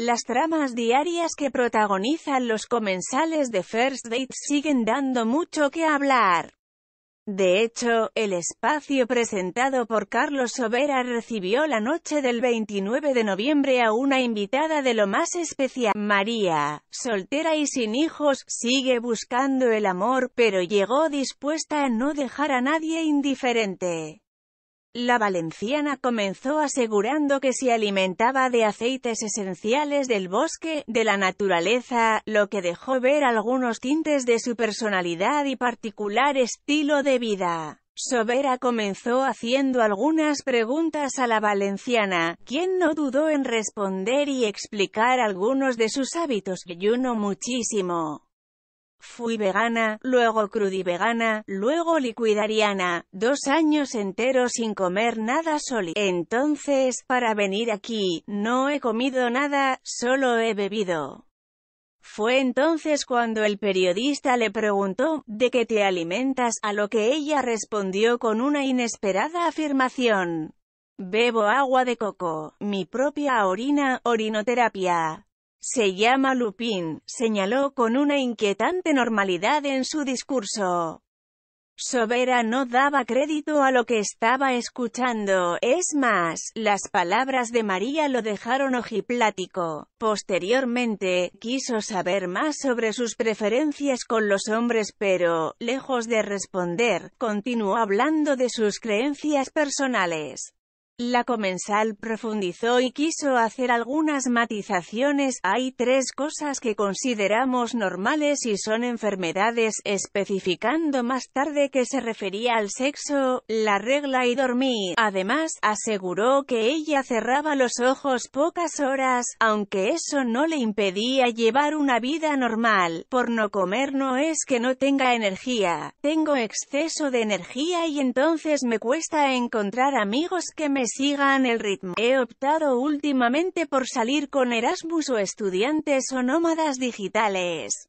Las tramas diarias que protagonizan los comensales de First Date siguen dando mucho que hablar. De hecho, el espacio presentado por Carlos Sobera recibió la noche del 29 de noviembre a una invitada de lo más especial. María, soltera y sin hijos, sigue buscando el amor, pero llegó dispuesta a no dejar a nadie indiferente. La valenciana comenzó asegurando que se alimentaba de aceites esenciales del bosque, de la naturaleza, lo que dejó ver algunos tintes de su personalidad y particular estilo de vida. Sobera comenzó haciendo algunas preguntas a la valenciana, quien no dudó en responder y explicar algunos de sus hábitos, y uno muchísimo. Fui vegana, luego crudivegana, luego liquidariana, dos años enteros sin comer nada sólido. Entonces, para venir aquí, no he comido nada, solo he bebido. Fue entonces cuando el periodista le preguntó, ¿de qué te alimentas? A lo que ella respondió con una inesperada afirmación. Bebo agua de coco, mi propia orina, orinoterapia. Se llama Lupín», señaló con una inquietante normalidad en su discurso. Sobera no daba crédito a lo que estaba escuchando, es más, las palabras de María lo dejaron ojiplático. Posteriormente, quiso saber más sobre sus preferencias con los hombres pero, lejos de responder, continuó hablando de sus creencias personales. La comensal profundizó y quiso hacer algunas matizaciones. Hay tres cosas que consideramos normales y son enfermedades, especificando más tarde que se refería al sexo, la regla y dormir. Además, aseguró que ella cerraba los ojos pocas horas, aunque eso no le impedía llevar una vida normal. Por no comer no es que no tenga energía, tengo exceso de energía y entonces me cuesta encontrar amigos que me sigan el ritmo. He optado últimamente por salir con Erasmus o estudiantes o nómadas digitales.